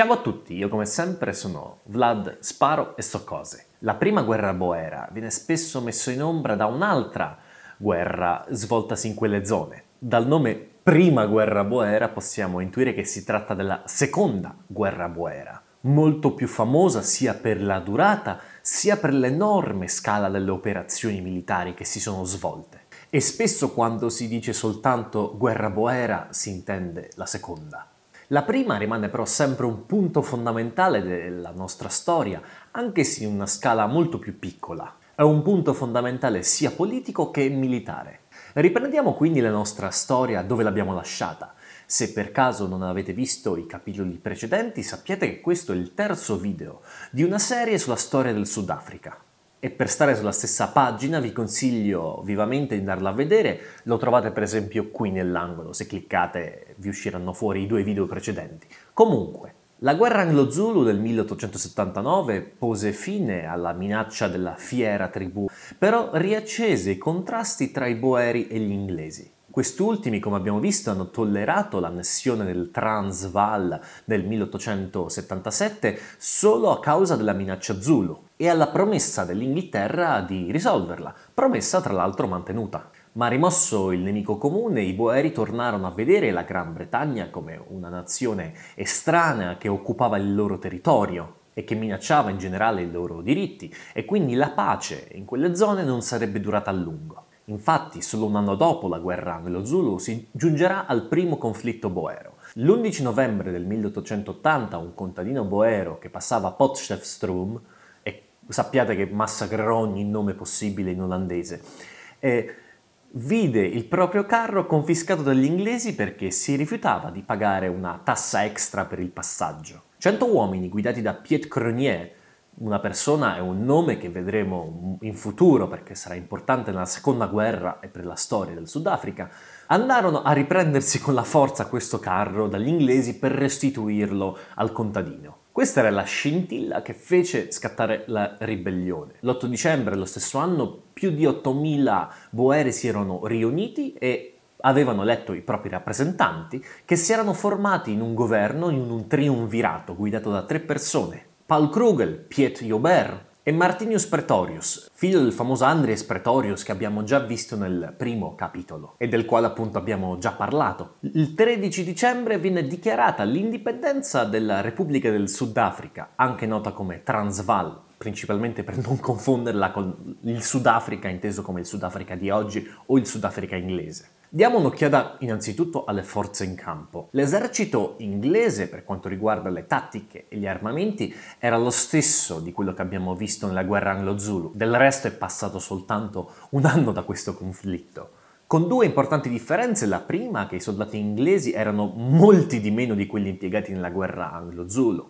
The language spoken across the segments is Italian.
Ciao a tutti, io come sempre sono Vlad Sparo e so cose. La prima guerra boera viene spesso messa in ombra da un'altra guerra svoltasi in quelle zone. Dal nome Prima guerra boera possiamo intuire che si tratta della Seconda guerra boera, molto più famosa sia per la durata sia per l'enorme scala delle operazioni militari che si sono svolte. E spesso quando si dice soltanto guerra boera si intende la seconda. La prima rimane però sempre un punto fondamentale della nostra storia, anche se in una scala molto più piccola. È un punto fondamentale sia politico che militare. Riprendiamo quindi la nostra storia dove l'abbiamo lasciata. Se per caso non avete visto i capitoli precedenti, sappiate che questo è il terzo video di una serie sulla storia del Sudafrica. E per stare sulla stessa pagina vi consiglio vivamente di andarla a vedere, lo trovate per esempio qui nell'angolo, se cliccate vi usciranno fuori i due video precedenti. Comunque, la guerra anglo-zulu del 1879 pose fine alla minaccia della fiera tribù, però riaccese i contrasti tra i boeri e gli inglesi. Quest'ultimi, come abbiamo visto, hanno tollerato l'annessione del Transvaal nel 1877 solo a causa della minaccia Zulu e alla promessa dell'Inghilterra di risolverla, promessa tra l'altro mantenuta. Ma rimosso il nemico comune, i Boeri tornarono a vedere la Gran Bretagna come una nazione estranea che occupava il loro territorio e che minacciava in generale i loro diritti, e quindi la pace in quelle zone non sarebbe durata a lungo. Infatti, solo un anno dopo la guerra nello Zulu si giungerà al primo conflitto boero. L'11 novembre del 1880 un contadino boero che passava a Potchefstroom, e sappiate che massacrerò ogni nome possibile in olandese, eh, vide il proprio carro confiscato dagli inglesi perché si rifiutava di pagare una tassa extra per il passaggio. Cento uomini guidati da Piet Cronier una persona e un nome che vedremo in futuro perché sarà importante nella seconda guerra e per la storia del Sudafrica, andarono a riprendersi con la forza questo carro dagli inglesi per restituirlo al contadino. Questa era la scintilla che fece scattare la ribellione. L'8 dicembre dello stesso anno più di 8.000 boeri si erano riuniti e avevano eletto i propri rappresentanti che si erano formati in un governo, in un triunvirato guidato da tre persone, Paul Krugel, Piet Joubert e Martinius Pretorius, figlio del famoso Andries Pretorius che abbiamo già visto nel primo capitolo e del quale appunto abbiamo già parlato. Il 13 dicembre viene dichiarata l'indipendenza della Repubblica del Sudafrica, anche nota come Transvaal, principalmente per non confonderla con il Sudafrica inteso come il Sudafrica di oggi o il Sudafrica inglese. Diamo un'occhiata innanzitutto alle forze in campo. L'esercito inglese per quanto riguarda le tattiche e gli armamenti era lo stesso di quello che abbiamo visto nella guerra anglo-zulu, del resto è passato soltanto un anno da questo conflitto. Con due importanti differenze, la prima che i soldati inglesi erano molti di meno di quelli impiegati nella guerra anglo-zulu,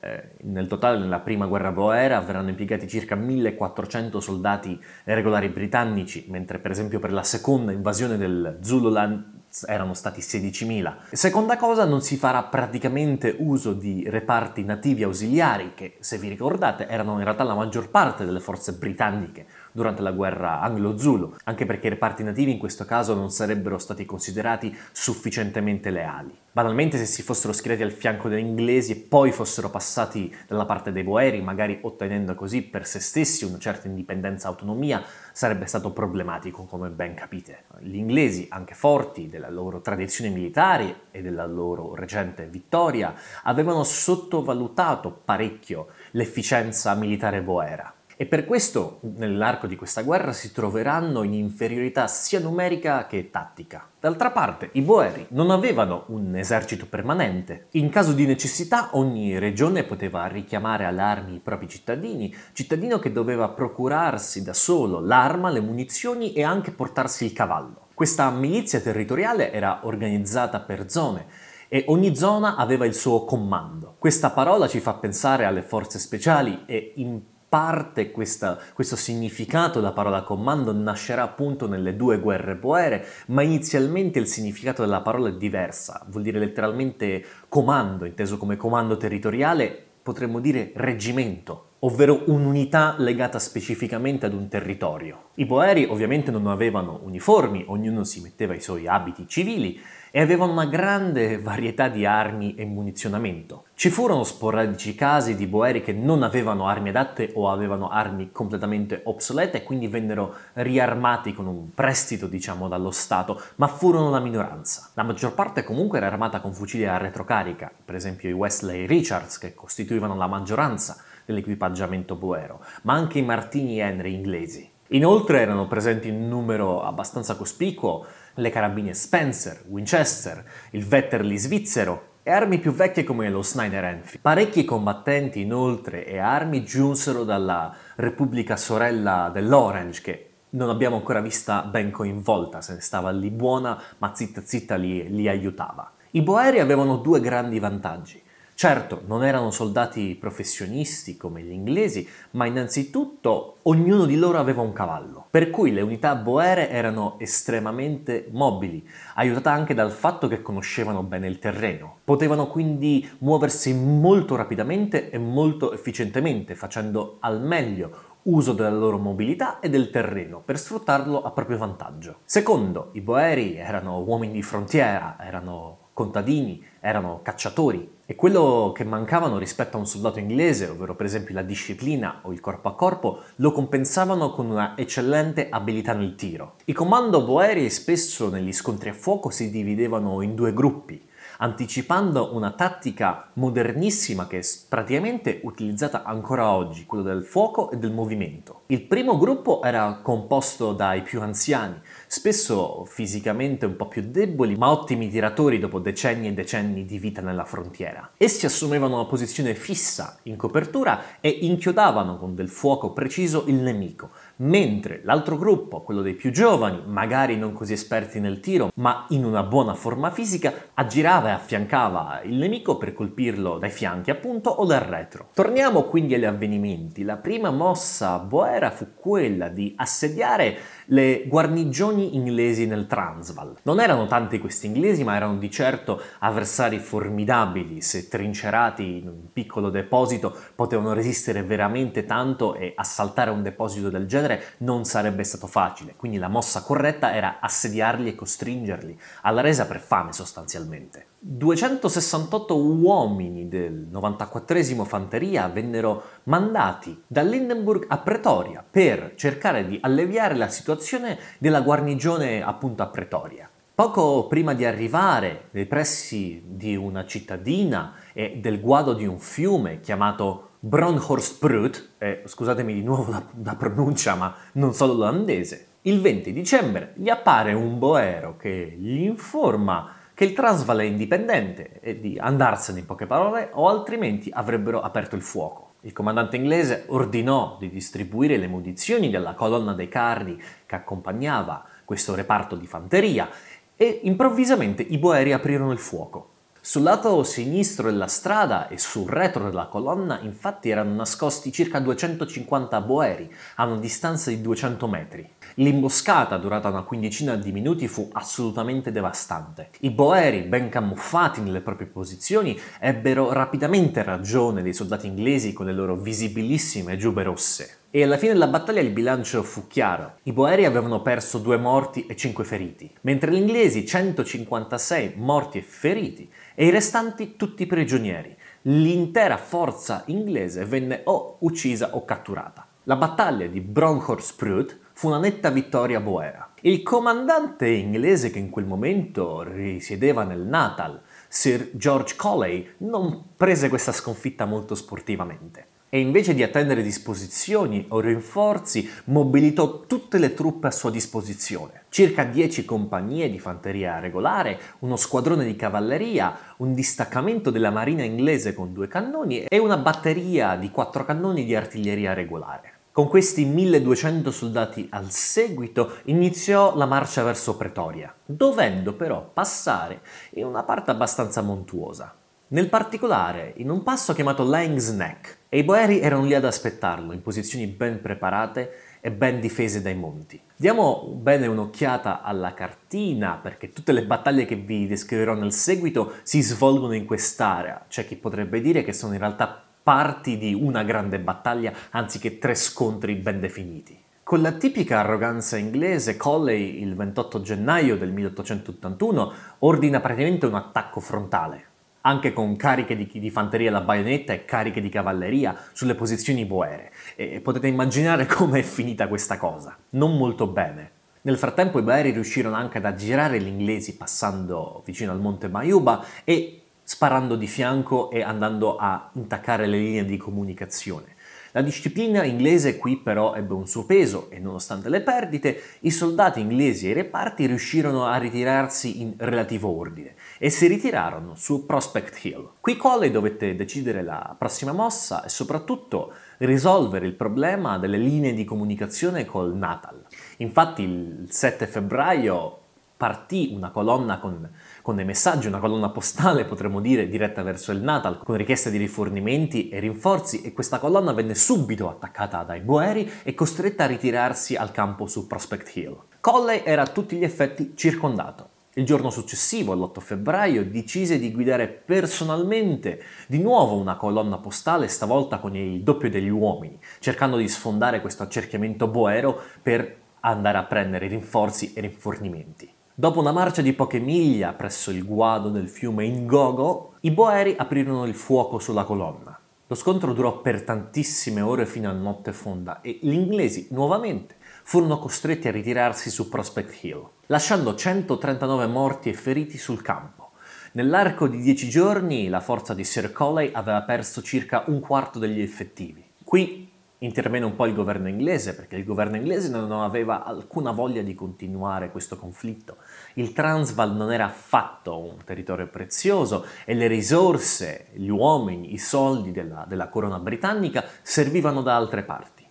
eh, nel totale nella prima guerra boera verranno impiegati circa 1400 soldati regolari britannici, mentre per esempio per la seconda invasione del Zululand erano stati 16.000. Seconda cosa, non si farà praticamente uso di reparti nativi ausiliari, che se vi ricordate erano in realtà la maggior parte delle forze britanniche, durante la guerra anglo-zulu, anche perché i reparti nativi in questo caso non sarebbero stati considerati sufficientemente leali. Banalmente se si fossero schierati al fianco degli inglesi e poi fossero passati dalla parte dei boeri, magari ottenendo così per se stessi una certa indipendenza e autonomia, sarebbe stato problematico, come ben capite. Gli inglesi, anche forti della loro tradizione militare e della loro recente vittoria, avevano sottovalutato parecchio l'efficienza militare boera. E per questo nell'arco di questa guerra si troveranno in inferiorità sia numerica che tattica. D'altra parte, i Boeri non avevano un esercito permanente. In caso di necessità ogni regione poteva richiamare all'armi i propri cittadini, cittadino che doveva procurarsi da solo l'arma, le munizioni e anche portarsi il cavallo. Questa milizia territoriale era organizzata per zone e ogni zona aveva il suo comando. Questa parola ci fa pensare alle forze speciali e in parte questa, questo significato della parola comando nascerà appunto nelle due guerre boere, ma inizialmente il significato della parola è diversa, vuol dire letteralmente comando, inteso come comando territoriale, potremmo dire reggimento, ovvero un'unità legata specificamente ad un territorio. I boeri ovviamente non avevano uniformi, ognuno si metteva i suoi abiti civili, e avevano una grande varietà di armi e munizionamento. Ci furono sporadici casi di boeri che non avevano armi adatte o avevano armi completamente obsolete e quindi vennero riarmati con un prestito, diciamo, dallo Stato, ma furono la minoranza. La maggior parte comunque era armata con fucili a retrocarica, per esempio i Wesley Richards che costituivano la maggioranza dell'equipaggiamento boero, ma anche i Martini Henry inglesi. Inoltre erano presenti in numero abbastanza cospicuo le carabine Spencer, Winchester, il Vetterli svizzero e armi più vecchie come lo Snyder Enfield. Parecchi combattenti inoltre e armi giunsero dalla Repubblica sorella dell'Orange che non abbiamo ancora vista ben coinvolta, se ne stava lì buona ma zitta zitta li, li aiutava. I boeri avevano due grandi vantaggi. Certo, non erano soldati professionisti come gli inglesi, ma innanzitutto ognuno di loro aveva un cavallo, per cui le unità boere erano estremamente mobili, aiutata anche dal fatto che conoscevano bene il terreno. Potevano quindi muoversi molto rapidamente e molto efficientemente, facendo al meglio uso della loro mobilità e del terreno per sfruttarlo a proprio vantaggio. Secondo, i boeri erano uomini di frontiera, erano contadini, erano cacciatori e quello che mancavano rispetto a un soldato inglese, ovvero per esempio la disciplina o il corpo a corpo, lo compensavano con una eccellente abilità nel tiro. I comando boeri spesso negli scontri a fuoco si dividevano in due gruppi, anticipando una tattica modernissima che è praticamente utilizzata ancora oggi, quella del fuoco e del movimento. Il primo gruppo era composto dai più anziani, spesso fisicamente un po' più deboli, ma ottimi tiratori dopo decenni e decenni di vita nella frontiera. Essi assumevano una posizione fissa in copertura e inchiodavano con del fuoco preciso il nemico, mentre l'altro gruppo, quello dei più giovani, magari non così esperti nel tiro, ma in una buona forma fisica, aggirava e affiancava il nemico per colpirlo dai fianchi appunto o dal retro. Torniamo quindi agli avvenimenti. La prima mossa a boera fu quella di assediare le guarnigioni inglesi nel Transvaal. Non erano tanti questi inglesi, ma erano di certo avversari formidabili, se trincerati in un piccolo deposito potevano resistere veramente tanto e assaltare un deposito del genere non sarebbe stato facile, quindi la mossa corretta era assediarli e costringerli alla resa per fame sostanzialmente. 268 uomini del 94 Fanteria vennero mandati da Lindenburg a Pretoria per cercare di alleviare la situazione della guarnigione appunto a Pretoria. Poco prima di arrivare nei pressi di una cittadina e del guado di un fiume chiamato Bronhorstbrut, eh, scusatemi di nuovo la, la pronuncia ma non solo l'olandese, il 20 dicembre gli appare un boero che gli informa che il Transvaal è indipendente e di andarsene in poche parole o altrimenti avrebbero aperto il fuoco. Il comandante inglese ordinò di distribuire le munizioni della colonna dei carri che accompagnava questo reparto di fanteria e improvvisamente i boeri aprirono il fuoco. Sul lato sinistro della strada e sul retro della colonna infatti erano nascosti circa 250 boeri a una distanza di 200 metri. L'imboscata, durata una quindicina di minuti, fu assolutamente devastante. I boeri, ben camuffati nelle proprie posizioni, ebbero rapidamente ragione dei soldati inglesi con le loro visibilissime giube rosse e alla fine della battaglia il bilancio fu chiaro. I boeri avevano perso due morti e cinque feriti, mentre gli inglesi 156 morti e feriti e i restanti tutti prigionieri. L'intera forza inglese venne o uccisa o catturata. La battaglia di Bronkhorst-Prut fu una netta vittoria boera. Il comandante inglese che in quel momento risiedeva nel Natal, Sir George Colley, non prese questa sconfitta molto sportivamente e invece di attendere disposizioni o rinforzi mobilitò tutte le truppe a sua disposizione, circa 10 compagnie di fanteria regolare, uno squadrone di cavalleria, un distaccamento della marina inglese con due cannoni e una batteria di quattro cannoni di artiglieria regolare. Con questi 1200 soldati al seguito iniziò la marcia verso Pretoria, dovendo però passare in una parte abbastanza montuosa. Nel particolare in un passo chiamato Lang's Neck, e i boeri erano lì ad aspettarlo, in posizioni ben preparate e ben difese dai monti. Diamo bene un'occhiata alla cartina, perché tutte le battaglie che vi descriverò nel seguito si svolgono in quest'area. C'è chi potrebbe dire che sono in realtà parti di una grande battaglia anziché tre scontri ben definiti. Con la tipica arroganza inglese, Colley il 28 gennaio del 1881 ordina praticamente un attacco frontale anche con cariche di, di fanteria alla baionetta e cariche di cavalleria sulle posizioni boere. E potete immaginare com'è finita questa cosa. Non molto bene. Nel frattempo i boeri riuscirono anche ad aggirare gli inglesi passando vicino al monte Mayuba e sparando di fianco e andando a intaccare le linee di comunicazione. La disciplina inglese qui però ebbe un suo peso e nonostante le perdite, i soldati inglesi e i reparti riuscirono a ritirarsi in relativo ordine e si ritirarono su Prospect Hill. Qui Colley dovette decidere la prossima mossa e soprattutto risolvere il problema delle linee di comunicazione col Natal. Infatti il 7 febbraio partì una colonna con, con, dei messaggi, una colonna postale, potremmo dire, diretta verso il Natal, con richieste di rifornimenti e rinforzi e questa colonna venne subito attaccata dai boeri e costretta a ritirarsi al campo su Prospect Hill. Colley era a tutti gli effetti circondato. Il giorno successivo, l'8 febbraio, decise di guidare personalmente di nuovo una colonna postale, stavolta con il doppio degli uomini, cercando di sfondare questo accerchiamento boero per andare a prendere rinforzi e rifornimenti. Dopo una marcia di poche miglia presso il guado del fiume Ingogo, i boeri aprirono il fuoco sulla colonna. Lo scontro durò per tantissime ore fino a notte fonda e gli inglesi nuovamente furono costretti a ritirarsi su Prospect Hill, lasciando 139 morti e feriti sul campo. Nell'arco di dieci giorni la forza di Sir Coley aveva perso circa un quarto degli effettivi. Qui Intervenne un po' il governo inglese perché il governo inglese non aveva alcuna voglia di continuare questo conflitto. Il Transvaal non era affatto un territorio prezioso e le risorse, gli uomini, i soldi della, della corona britannica servivano da altre parti.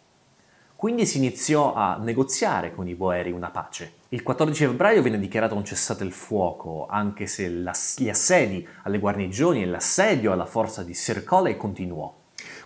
Quindi si iniziò a negoziare con i Boeri una pace. Il 14 febbraio viene dichiarato un cessate il fuoco, anche se la, gli assedi alle guarnigioni e l'assedio alla forza di Sir Coley continuò.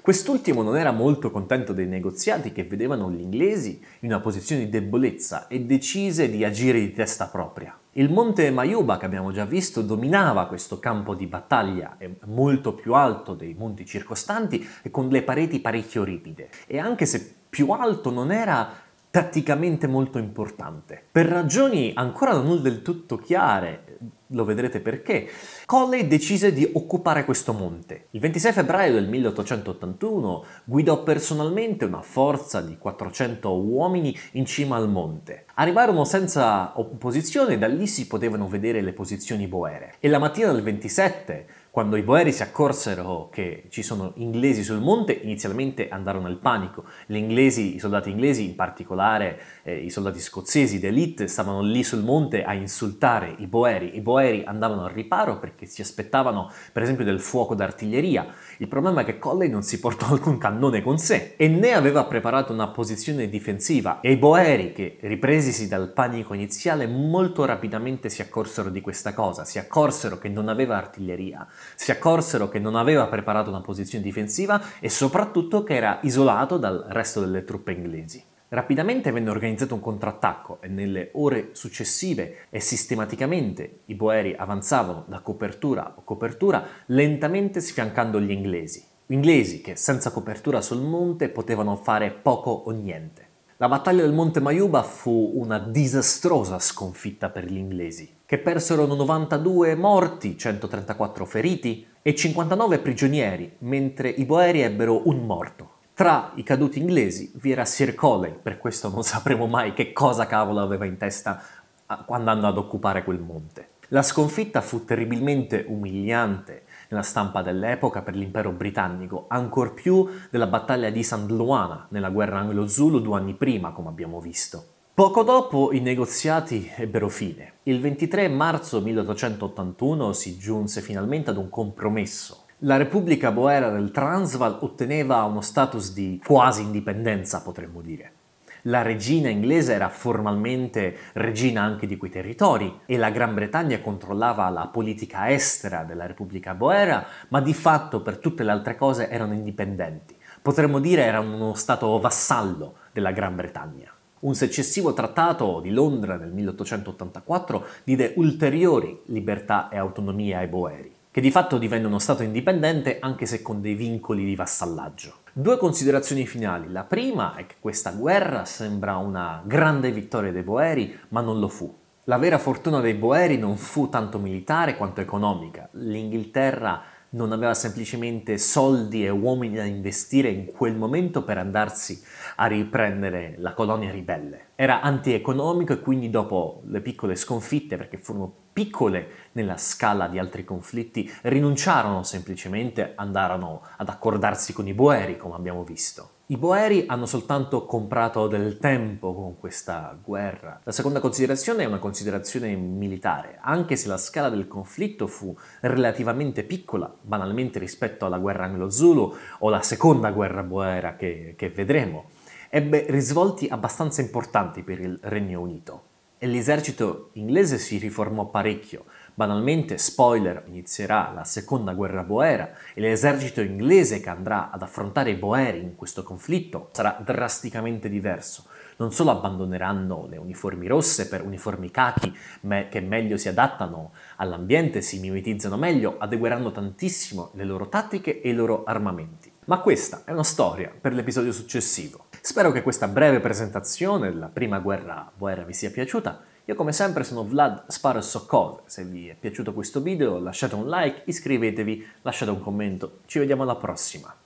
Quest'ultimo non era molto contento dei negoziati che vedevano gli inglesi in una posizione di debolezza e decise di agire di testa propria. Il monte Mayuba, che abbiamo già visto, dominava questo campo di battaglia, è molto più alto dei monti circostanti e con le pareti parecchio ripide. E anche se più alto non era tatticamente molto importante. Per ragioni ancora non del tutto chiare, lo vedrete perché, Colley decise di occupare questo monte. Il 26 febbraio del 1881 guidò personalmente una forza di 400 uomini in cima al monte. Arrivarono senza opposizione, da lì si potevano vedere le posizioni boere. E la mattina del 27 quando i boeri si accorsero che ci sono inglesi sul monte, inizialmente andarono al panico. Gli Inglesi, i soldati inglesi, in particolare eh, i soldati scozzesi d'elite, stavano lì sul monte a insultare i boeri. I boeri andavano al riparo perché si aspettavano, per esempio, del fuoco d'artiglieria. Il problema è che Colley non si portò alcun cannone con sé e né aveva preparato una posizione difensiva. E i boeri, che ripresisi dal panico iniziale, molto rapidamente si accorsero di questa cosa, si accorsero che non aveva artiglieria si accorsero che non aveva preparato una posizione difensiva e soprattutto che era isolato dal resto delle truppe inglesi. Rapidamente venne organizzato un contrattacco e nelle ore successive e sistematicamente i boeri avanzavano da copertura a copertura, lentamente sfiancando gli inglesi. Inglesi che senza copertura sul monte potevano fare poco o niente. La battaglia del Monte Mayuba fu una disastrosa sconfitta per gli inglesi, che persero 92 morti, 134 feriti e 59 prigionieri, mentre i boeri ebbero un morto. Tra i caduti inglesi vi era Sir Coley, per questo non sapremo mai che cosa cavolo aveva in testa andando ad occupare quel monte. La sconfitta fu terribilmente umiliante nella stampa dell'epoca per l'impero britannico, ancor più della battaglia di Sandluana nella guerra anglo-zulu due anni prima, come abbiamo visto. Poco dopo i negoziati ebbero fine. Il 23 marzo 1881 si giunse finalmente ad un compromesso. La Repubblica Boera del Transvaal otteneva uno status di quasi indipendenza, potremmo dire. La regina inglese era formalmente regina anche di quei territori e la Gran Bretagna controllava la politica estera della Repubblica Boera, ma di fatto per tutte le altre cose erano indipendenti. Potremmo dire erano uno stato vassallo della Gran Bretagna. Un successivo trattato di Londra nel 1884 diede ulteriori libertà e autonomia ai boeri, che di fatto divenne uno stato indipendente anche se con dei vincoli di vassallaggio. Due considerazioni finali. La prima è che questa guerra sembra una grande vittoria dei Boeri, ma non lo fu. La vera fortuna dei Boeri non fu tanto militare quanto economica. L'Inghilterra non aveva semplicemente soldi e uomini da investire in quel momento per andarsi a riprendere la colonia ribelle. Era antieconomico e quindi dopo le piccole sconfitte, perché furono piccole nella scala di altri conflitti rinunciarono semplicemente, andarono ad accordarsi con i boeri, come abbiamo visto. I boeri hanno soltanto comprato del tempo con questa guerra. La seconda considerazione è una considerazione militare, anche se la scala del conflitto fu relativamente piccola, banalmente rispetto alla guerra anglo-zulu o la seconda guerra boera che, che vedremo, ebbe risvolti abbastanza importanti per il Regno Unito. E l'esercito inglese si riformò parecchio. Banalmente, spoiler, inizierà la seconda guerra boera e l'esercito inglese che andrà ad affrontare i boeri in questo conflitto sarà drasticamente diverso. Non solo abbandoneranno le uniformi rosse per uniformi cachi me- che meglio si adattano all'ambiente, si mimetizzano meglio, adegueranno tantissimo le loro tattiche e i loro armamenti. Ma questa è una storia per l'episodio successivo. Spero che questa breve presentazione della prima guerra boera vi sia piaciuta. Io come sempre sono Vlad Sparo se vi è piaciuto questo video lasciate un like, iscrivetevi, lasciate un commento, ci vediamo alla prossima.